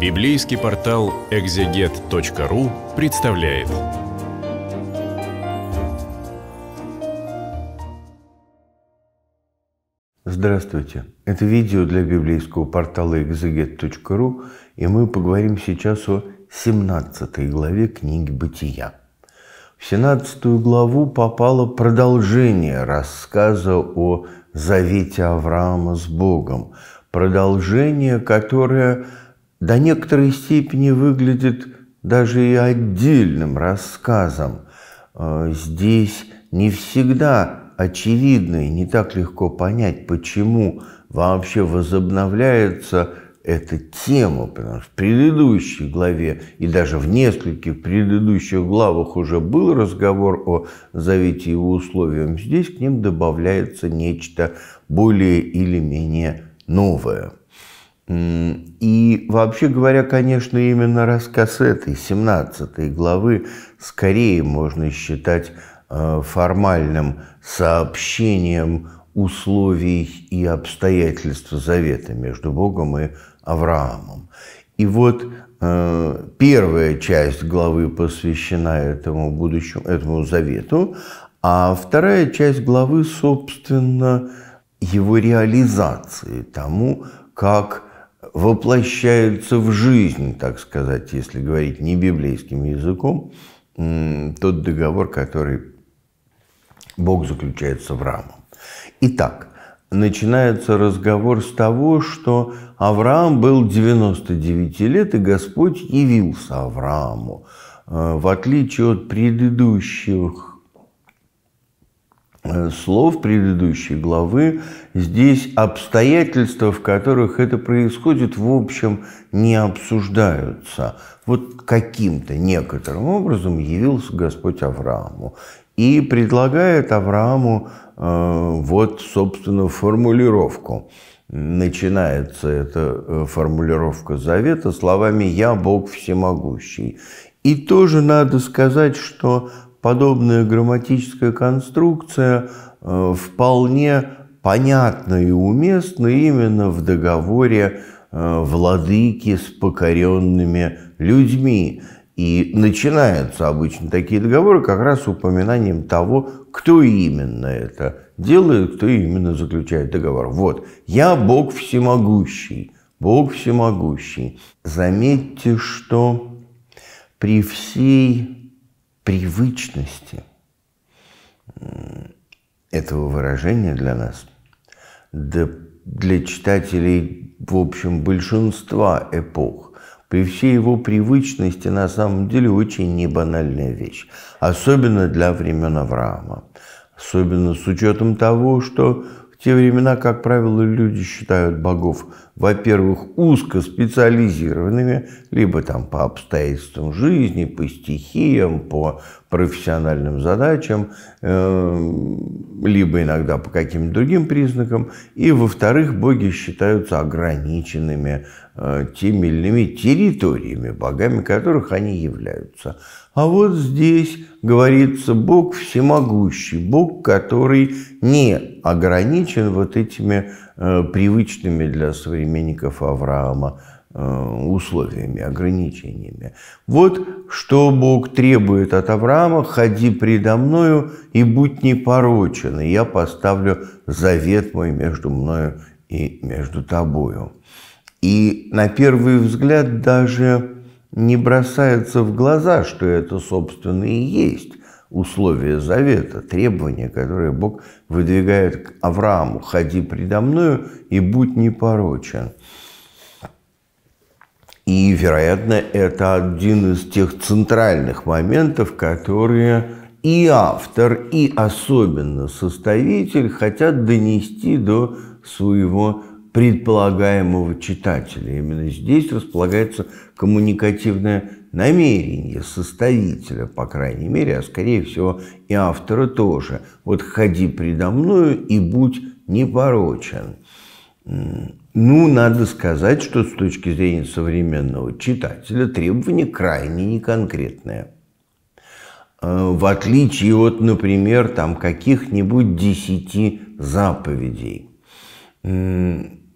Библейский портал экзегет.ру представляет. Здравствуйте! Это видео для библейского портала экзегет.ру, и мы поговорим сейчас о 17 главе книги «Бытия». В 17 главу попало продолжение рассказа о завете Авраама с Богом, продолжение, которое – до некоторой степени выглядит даже и отдельным рассказом. Э, здесь не всегда очевидно и не так легко понять, почему вообще возобновляется эта тема, потому что в предыдущей главе и даже в нескольких предыдущих главах уже был разговор о завете его условиям, здесь к ним добавляется нечто более или менее новое. И вообще говоря, конечно, именно рассказ этой 17 главы скорее можно считать э, формальным сообщением условий и обстоятельств завета между Богом и Авраамом. И вот э, первая часть главы посвящена этому будущему, этому завету, а вторая часть главы, собственно, его реализации, тому, как воплощаются в жизнь, так сказать, если говорить не библейским языком, тот договор, который Бог заключает с Авраамом. Итак, начинается разговор с того, что Авраам был 99 лет, и Господь явился Аврааму. Э, в отличие от предыдущих Э, слов предыдущей главы, здесь обстоятельства, в которых это происходит, в общем, не обсуждаются. Вот каким-то некоторым образом явился Господь Аврааму и предлагает Аврааму э, вот, собственно, формулировку. Начинается эта э, формулировка завета словами «Я Бог всемогущий». И тоже надо сказать, что подобная грамматическая конструкция э, вполне понятна и уместна именно в договоре э, владыки с покоренными людьми. И начинаются обычно такие договоры как раз с упоминанием того, кто именно это делает, кто именно заключает договор. Вот, я Бог всемогущий, Бог всемогущий. Заметьте, что при всей привычности этого выражения для нас, да для читателей, в общем, большинства эпох, при всей его привычности на самом деле очень небанальная вещь, особенно для времен Авраама, особенно с учетом того, что в те времена, как правило, люди считают богов, во-первых, узко специализированными, либо там по обстоятельствам жизни, по стихиям, по профессиональным задачам, эм, либо иногда по каким-то другим признакам. И, во-вторых, боги считаются ограниченными Э, теми или иными территориями, богами которых они являются. А вот здесь говорится Бог всемогущий, Бог, который не ограничен вот этими э, привычными для современников Авраама э, условиями, ограничениями. Вот что Бог требует от Авраама, ходи предо мною и будь непорочен, и я поставлю завет мой между мною и между тобою. И на первый взгляд даже не бросается в глаза, что это, собственно, и есть условия завета, требования, которые Бог выдвигает к Аврааму. «Ходи предо мною и будь непорочен». И, вероятно, это один из тех центральных моментов, которые и автор, и особенно составитель хотят донести до своего предполагаемого читателя. Именно здесь располагается коммуникативное намерение составителя, по крайней мере, а скорее всего и автора тоже. Вот ходи предо мною и будь непорочен. Ну, надо сказать, что с точки зрения современного читателя требование крайне неконкретное. Э, в отличие от, например, там каких-нибудь десяти заповедей –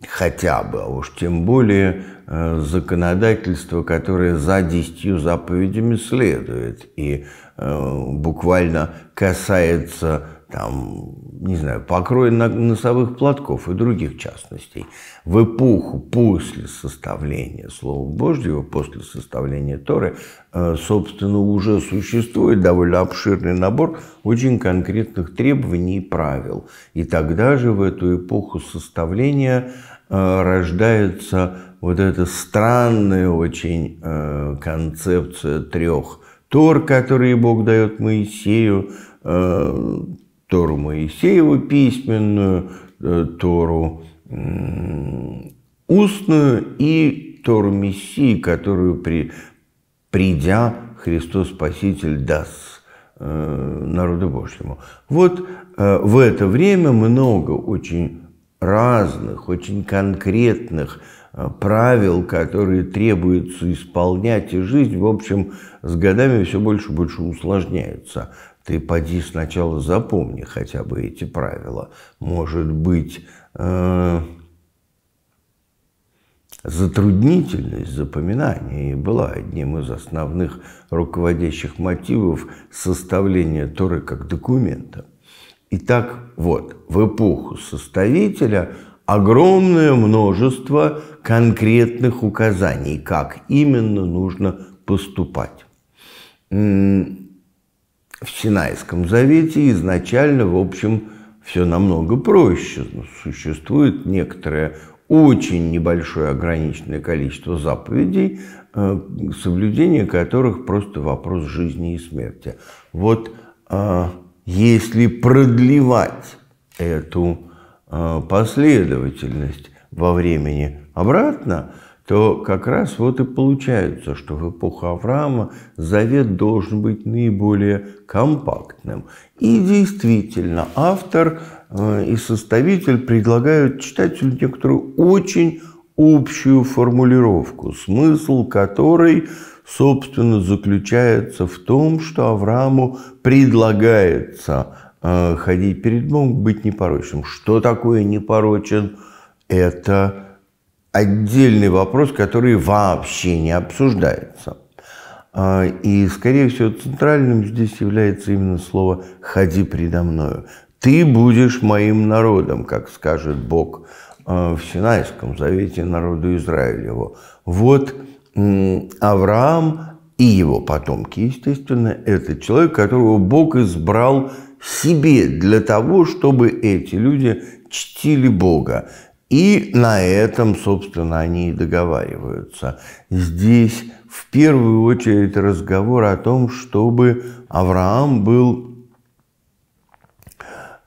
хотя бы, а уж тем более э, законодательство, которое за десятью заповедями следует и э, буквально касается там, не знаю, покроя носовых платков и других частностей. В эпоху после составления Слова Божьего, после составления Торы, э, собственно, уже существует довольно обширный набор очень конкретных требований и правил. И тогда же в эту эпоху составления – Э, рождается вот эта странная очень э, концепция трех Тор, которые Бог дает Моисею, э, Тору Моисееву письменную, Тору устную и Тору Мессии, которую, при, придя, Христос Спаситель даст народу Божьему. Вот в это время много очень разных, очень конкретных э, правил, которые требуется исполнять, и жизнь, в общем, с годами все больше и больше усложняется. Ты поди сначала запомни хотя бы эти правила. Может быть, э, затруднительность запоминания была одним из основных руководящих мотивов составления Торы как документа. Итак, вот, в эпоху составителя огромное множество конкретных указаний, как именно нужно поступать. В Синайском завете изначально, в общем, все намного проще. Ну, существует некоторое очень небольшое ограниченное количество заповедей, э, соблюдение которых просто вопрос жизни и смерти. Вот а, если продлевать эту э, последовательность во времени обратно, то как раз вот и получается, что в эпоху Авраама завет должен быть наиболее компактным. И действительно, автор э, и составитель предлагают читателю некоторую очень общую формулировку, смысл которой – собственно, заключается в том, что Аврааму предлагается э, ходить перед Богом, быть непорочным. Что такое непорочен? Это отдельный вопрос, который вообще не обсуждается. Э, и, скорее всего, центральным здесь является именно слово «ходи предо мною». «Ты будешь моим народом», как скажет Бог э, в Синайском завете народу Израилеву. Вот Авраам и его потомки, естественно, это человек, которого Бог избрал себе для того, чтобы эти люди чтили Бога. И на этом, собственно, они и договариваются. Здесь в первую очередь разговор о том, чтобы Авраам был,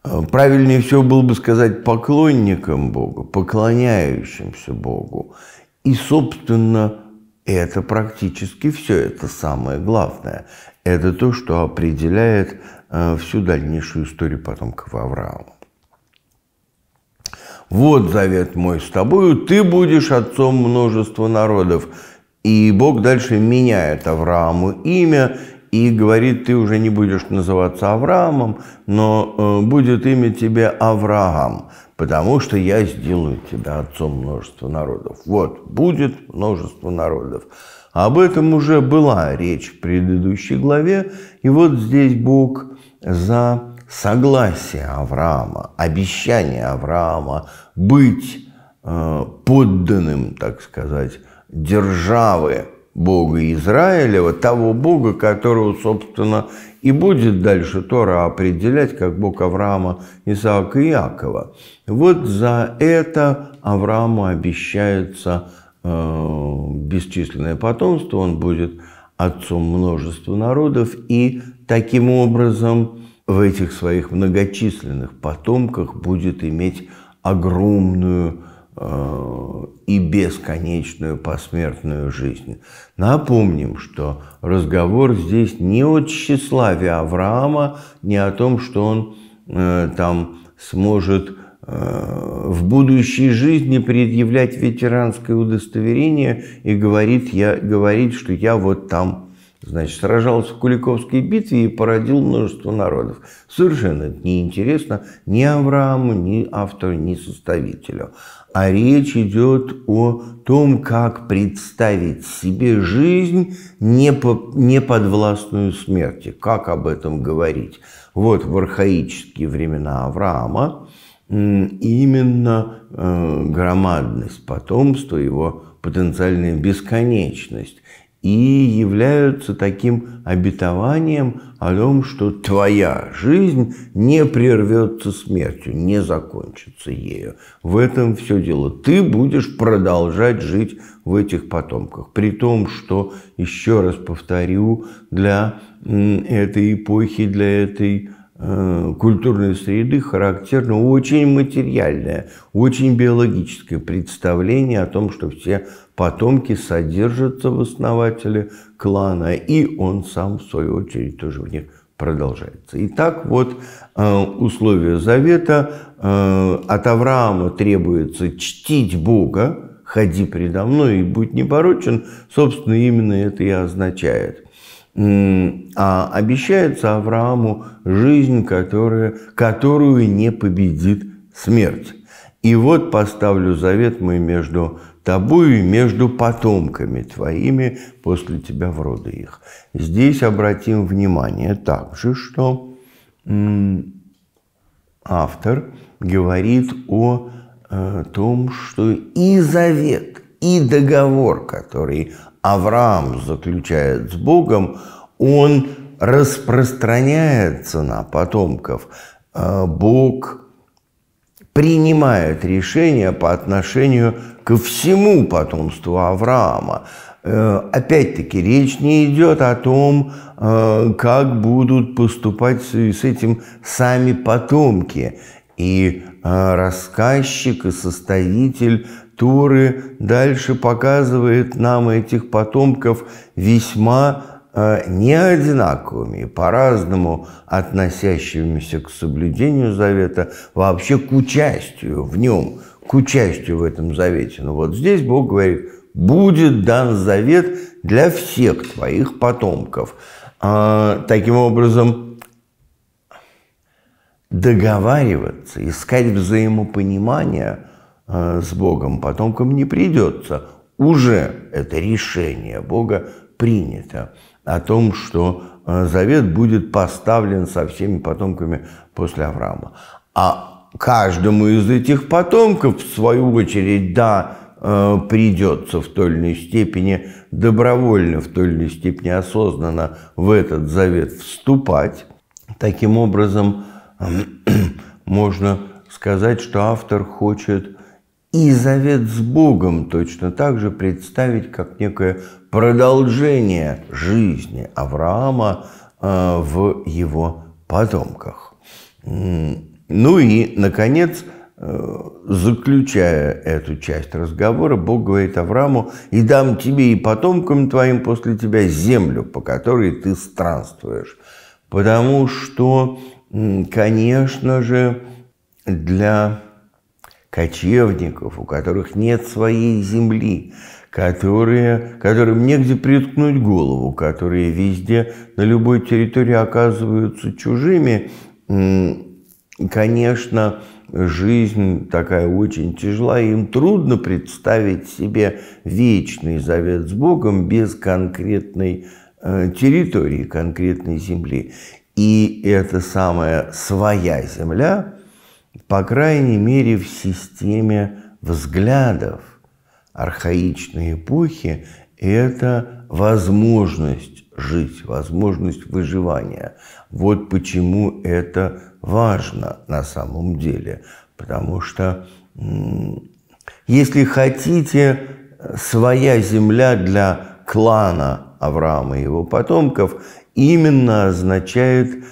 э, правильнее всего было бы сказать, поклонником Бога, поклоняющимся Богу. И, собственно, и это практически все, это самое главное. Это то, что определяет э, всю дальнейшую историю потомков Авраама. «Вот завет мой с тобою, ты будешь отцом множества народов». И Бог дальше меняет Аврааму имя и говорит, ты уже не будешь называться Авраамом, но э, будет имя тебе Авраам потому что я сделаю тебя отцом множества народов. Вот, будет множество народов. Об этом уже была речь в предыдущей главе, и вот здесь Бог за согласие Авраама, обещание Авраама быть э, подданным, так сказать, державы Бога Израилева, того Бога, которого, собственно, и будет дальше Тора определять, как Бог Авраама, Исаака и Якова. Вот за это Аврааму обещается э, бесчисленное потомство, он будет отцом множества народов, и таким образом в этих своих многочисленных потомках будет иметь огромную Э, и бесконечную посмертную жизнь. Напомним, что разговор здесь не о тщеславе Авраама, не о том, что он э, там сможет э, в будущей жизни предъявлять ветеранское удостоверение и говорит, я, говорить, что я вот там значит, сражался в Куликовской битве и породил множество народов. Совершенно это неинтересно ни Аврааму, ни автору, ни составителю а речь идет о том, как представить себе жизнь не, по, не подвластную смерти. Как об этом говорить? Вот в архаические времена Авраама именно э, громадность потомства, его потенциальная бесконечность и являются таким обетованием о том, что твоя жизнь не прервется смертью, не закончится ею. В этом все дело. Ты будешь продолжать жить в этих потомках. При том, что, еще раз повторю, для этой эпохи, для этой Э, культурной среды характерно очень материальное, очень биологическое представление о том, что все потомки содержатся в основателе клана, и он сам, в свою очередь, тоже в них продолжается. Итак, вот э, условия завета. Э, от Авраама требуется чтить Бога, ходи предо мной и будь непорочен. Собственно, именно это и означает – а обещается Аврааму жизнь, которая, которую не победит смерть. И вот поставлю завет мой между тобою и между потомками твоими после тебя в роды их. Здесь обратим внимание также, что автор говорит о э, том, что и завет – и договор, который Авраам заключает с Богом, он распространяется на потомков. Э, Бог принимает решение по отношению ко всему потомству Авраама. Э, опять-таки, речь не идет о том, э, как будут поступать с этим сами потомки. И рассказчик, и составитель Туры дальше показывает нам этих потомков весьма э, не одинаковыми, по-разному относящимися к соблюдению завета, вообще к участию в нем, к участию в этом завете. Но вот здесь Бог говорит, будет дан завет для всех твоих потомков. А, таким образом, договариваться, искать взаимопонимание – Э, с Богом потомкам не придется. Уже это решение Бога принято о том, что э, завет будет поставлен со всеми потомками после Авраама. А каждому из этих потомков, в свою очередь, да, э, придется в той или иной степени добровольно, в той или иной степени осознанно в этот завет вступать. Таким образом, можно сказать, что автор хочет и завет с Богом точно так же представить как некое продолжение жизни Авраама э, в его потомках. Ну и, наконец, э, заключая эту часть разговора, Бог говорит Аврааму, «И дам тебе и потомкам твоим после тебя землю, по которой ты странствуешь». Потому что, конечно же, для кочевников, у которых нет своей земли, которые, которым негде приткнуть голову, которые везде на любой территории оказываются чужими, конечно, жизнь такая очень тяжела, и им трудно представить себе вечный завет с Богом без конкретной э, территории, конкретной земли. И это самая своя земля – по крайней мере в системе взглядов архаичной эпохи – это возможность жить, возможность выживания. Вот почему это важно на самом деле, потому что если хотите, своя земля для клана Авраама и его потомков именно означает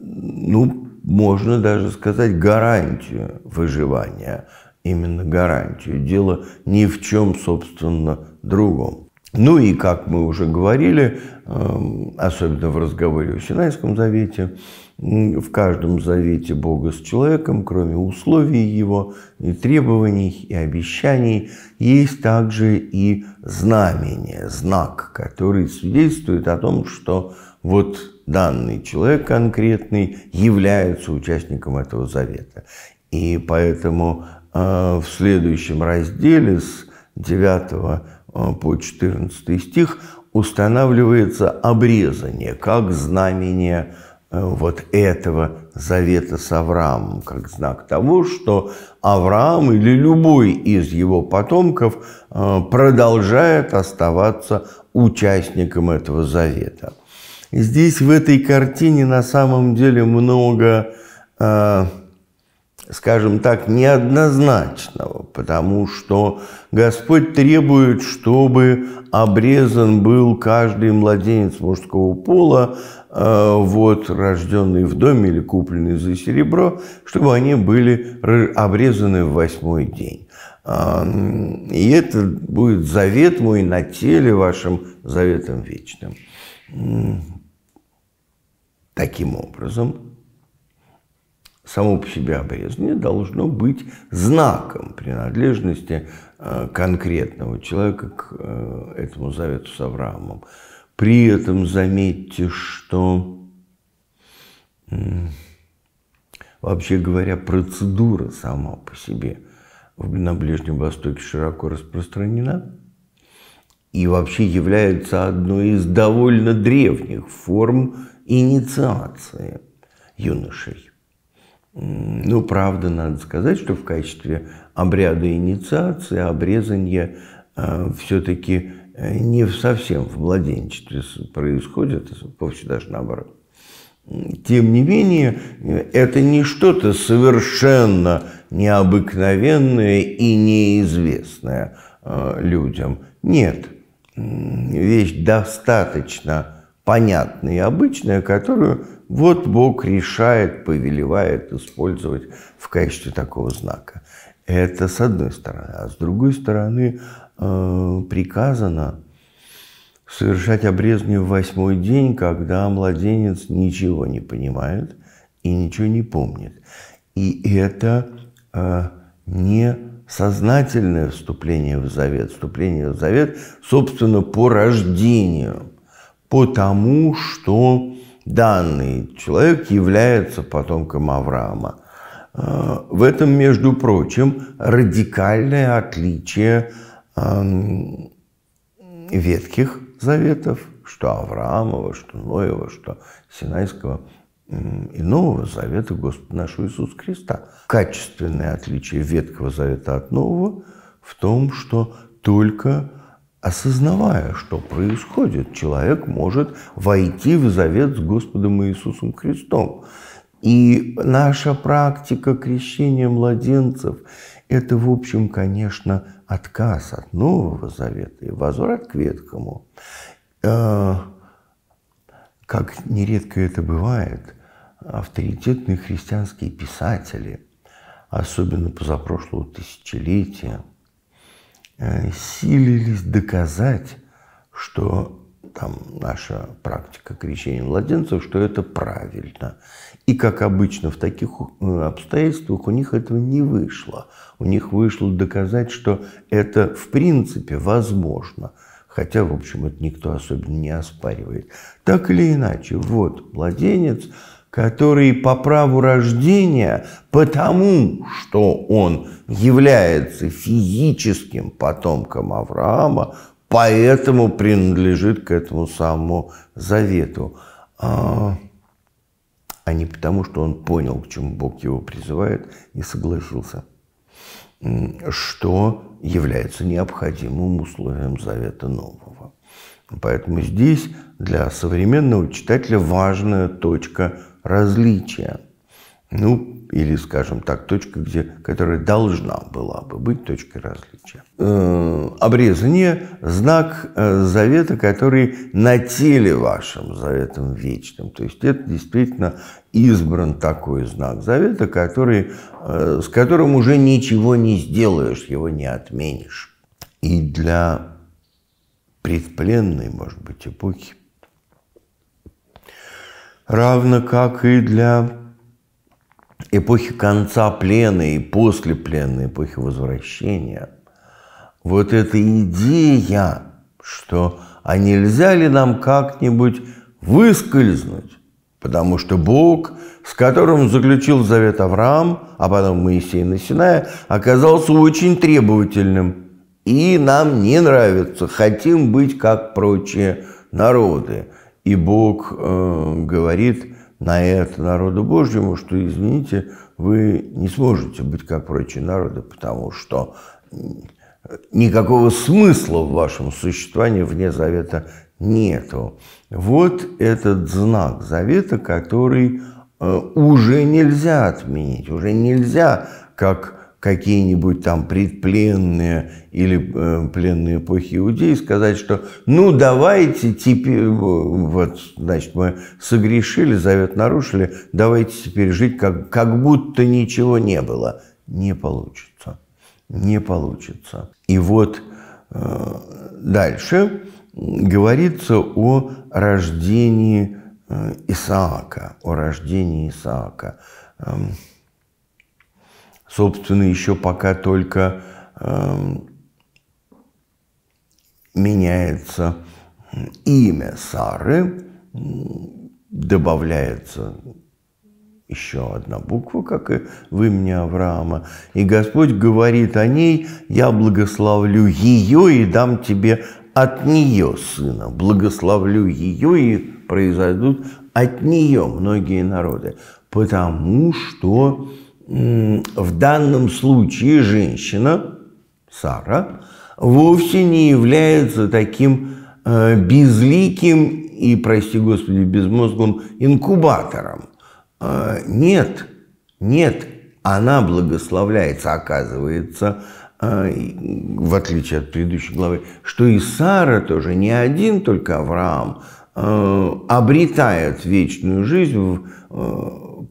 ну, можно даже сказать, гарантию выживания. Именно гарантию. Дело ни в чем, собственно, другом. Ну и, как мы уже говорили, эм, особенно в разговоре о Синайском завете, в каждом завете Бога с человеком, кроме условий его, и требований, и обещаний, есть также и знамение, знак, который свидетельствует о том, что вот данный человек конкретный является участником этого завета. И поэтому э, в следующем разделе с 9 э, по 14 стих устанавливается обрезание как знамение э, вот этого завета с Авраамом, как знак того, что Авраам или любой из его потомков продолжает оставаться участником этого завета. Здесь в этой картине на самом деле много, э, скажем так, неоднозначного, потому что Господь требует, чтобы обрезан был каждый младенец мужского пола, э, вот, рожденный в доме или купленный за серебро, чтобы они были обрезаны в восьмой день. А, и это будет завет мой на теле вашим, заветом вечным. Таким образом, само по себе обрезание должно быть знаком принадлежности э, конкретного человека к э, этому завету с Авраамом. При этом заметьте, что, вообще говоря, процедура сама по себе на Ближнем Востоке широко распространена – и вообще является одной из довольно древних форм инициации юношей. Ну, правда, надо сказать, что в качестве обряда инициации обрезание э, все-таки э, не совсем в младенчестве происходит, вовсе даже наоборот. Тем не менее, э, это не что-то совершенно необыкновенное и неизвестное э, людям. Нет – вещь достаточно понятная и обычная, которую вот Бог решает, повелевает использовать в качестве такого знака. Это с одной стороны. А с другой стороны э, приказано совершать обрезание в восьмой день, когда младенец ничего не понимает и ничего не помнит. И это э, не сознательное вступление в завет, вступление в завет, собственно, по рождению, потому что данный человек является потомком Авраама. Э, в этом, между прочим, радикальное отличие эм, ветхих заветов, что Авраамова, что Ноева, что Синайского – и Нового Завета Господа нашего Иисуса Христа. Качественное отличие Ветхого Завета от Нового в том, что только осознавая, что происходит, человек может войти в завет с Господом Иисусом Христом. И наша практика крещения младенцев – это, в общем, конечно, отказ от Нового Завета и возврат к Ветхому. Э, как нередко это бывает – авторитетные христианские писатели, особенно позапрошлого тысячелетия, э, силились доказать, что там наша практика крещения младенцев, что это правильно. И, как обычно, в таких э, обстоятельствах у них этого не вышло. У них вышло доказать, что это в принципе возможно. Хотя, в общем, это никто особенно не оспаривает. Так или иначе, вот младенец, который по праву рождения, потому что он является физическим потомком Авраама, поэтому принадлежит к этому самому завету, а, а не потому, что он понял, к чему Бог его призывает, и согласился, что является необходимым условием завета нового. Поэтому здесь для современного читателя важная точка различия. Ну, или, скажем так, точка, где, которая должна была бы быть точкой различия. Э, обрезание – знак э, завета, который на теле вашим заветом вечным. То есть это действительно избран такой знак завета, который, э, с которым уже ничего не сделаешь, его не отменишь. И для предпленной, может быть, эпохи равно как и для эпохи конца плена и после пленной эпохи возвращения, вот эта идея, что а нельзя ли нам как-нибудь выскользнуть, потому что Бог, с которым заключил завет Авраам, а потом Моисей на Синае, оказался очень требовательным и нам не нравится, хотим быть как прочие народы – и Бог э, говорит на это народу Божьему, что, извините, вы не сможете быть как прочие народы, потому что никакого смысла в вашем существовании вне завета нету. Вот этот знак завета, который э, уже нельзя отменить, уже нельзя, как какие-нибудь там предпленные или э, пленные эпохи иудеи, сказать, что ну давайте теперь, вот, значит, мы согрешили, завет нарушили, давайте теперь жить, как, как будто ничего не было. Не получится. Не получится. И вот э, дальше говорится о рождении э, Исаака, о рождении Исаака. Эм, собственно, еще пока только э, меняется имя Сары, добавляется еще одна буква, как и в имени Авраама. И Господь говорит о ней, я благословлю ее и дам тебе от нее сына. Благословлю ее и произойдут от нее многие народы, потому что в данном случае женщина, Сара, вовсе не является таким э, безликим и, прости господи, безмозглым инкубатором. Э, нет, нет, она благословляется, оказывается, э, в отличие от предыдущей главы, что и Сара тоже не один только Авраам обретает вечную жизнь в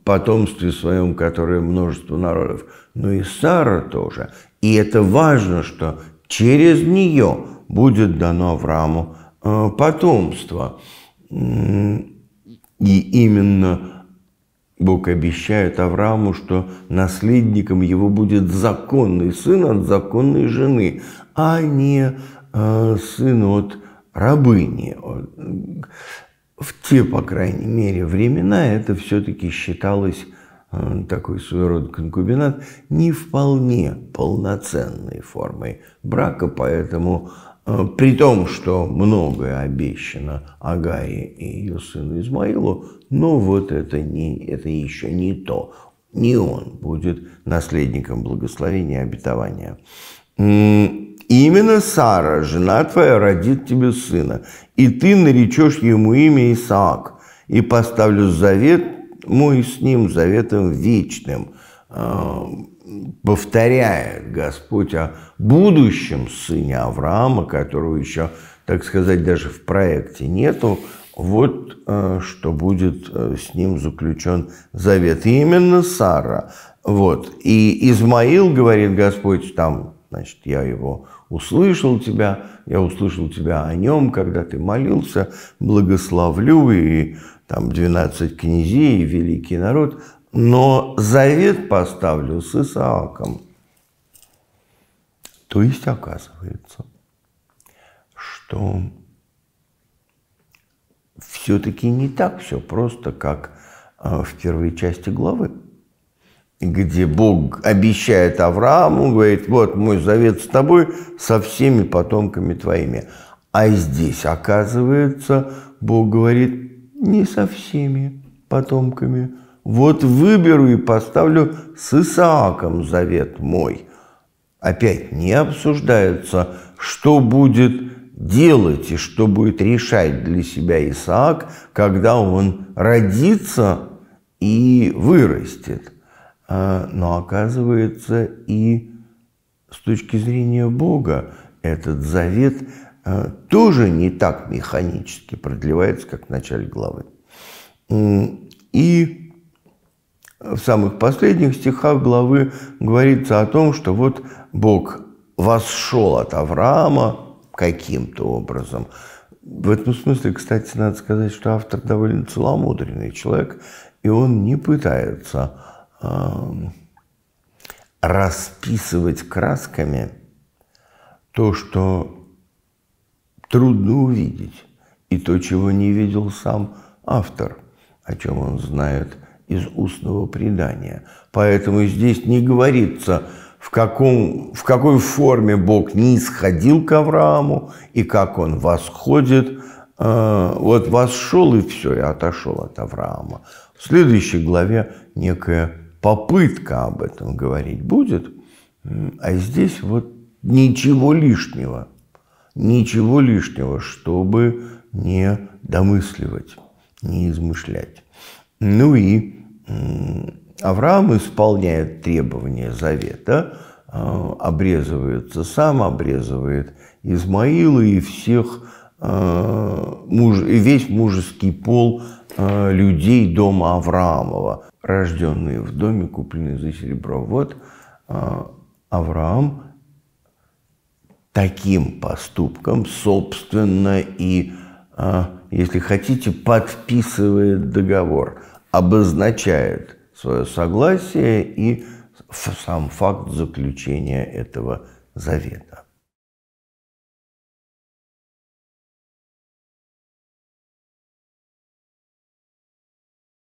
потомстве своем, которое множество народов, но ну и Сара тоже. И это важно, что через нее будет дано Аврааму э, потомство. И именно Бог обещает Аврааму, что наследником его будет законный сын от законной жены, а не э, сын от рабыни. Э, в те, по крайней мере, времена это все-таки считалось э, такой своего рода конкубинат не вполне полноценной формой брака, поэтому э, при том, что многое обещано Агае и ее сыну Измаилу, но вот это, не, это еще не то. Не он будет наследником благословения и обетования. Именно Сара, жена твоя, родит тебе сына, и ты наречешь ему имя Исаак, и поставлю завет мой с ним заветом вечным» а, повторяет Господь о будущем сыне Авраама, которого еще, так сказать, даже в проекте нету, вот а, что будет э, с ним заключен завет. И именно Сара. Вот. И Измаил, говорит Господь, там, значит, я его услышал тебя, я услышал тебя о нем, когда ты молился, благословлю и там 12 князей, и великий народ, но завет поставлю с Исааком. То есть оказывается, что все-таки не так все просто, как э, в первой части главы где Бог обещает Аврааму, говорит, вот мой завет с тобой, со всеми потомками твоими. А здесь, оказывается, Бог говорит, не со всеми потомками. Вот выберу и поставлю с Исааком завет мой. Опять не обсуждается, что будет делать и что будет решать для себя Исаак, когда он родится и вырастет – а, но оказывается и с точки зрения Бога этот завет а, тоже не так механически продлевается, как в начале главы. И в самых последних стихах главы говорится о том, что вот Бог восшел от Авраама каким-то образом. В этом смысле, кстати, надо сказать, что автор довольно целомудренный человек, и он не пытается расписывать красками то, что трудно увидеть, и то, чего не видел сам автор, о чем он знает из устного предания. Поэтому здесь не говорится, в, каком, в какой форме Бог не исходил к Аврааму и как он восходит. А, вот восшел и все, и отошел от Авраама. В следующей главе некое попытка об этом говорить будет, а здесь вот ничего лишнего, ничего лишнего, чтобы не домысливать, не измышлять. Ну и Авраам исполняет требования завета, а, обрезывается сам, обрезывает Измаила и всех, а, весь мужеский пол – а, людей дома Авраамова, рожденные в доме, купленные за серебро. Вот а, Авраам таким поступком, собственно, и, а, если хотите, подписывает договор, обозначает свое согласие и сам факт заключения этого завета.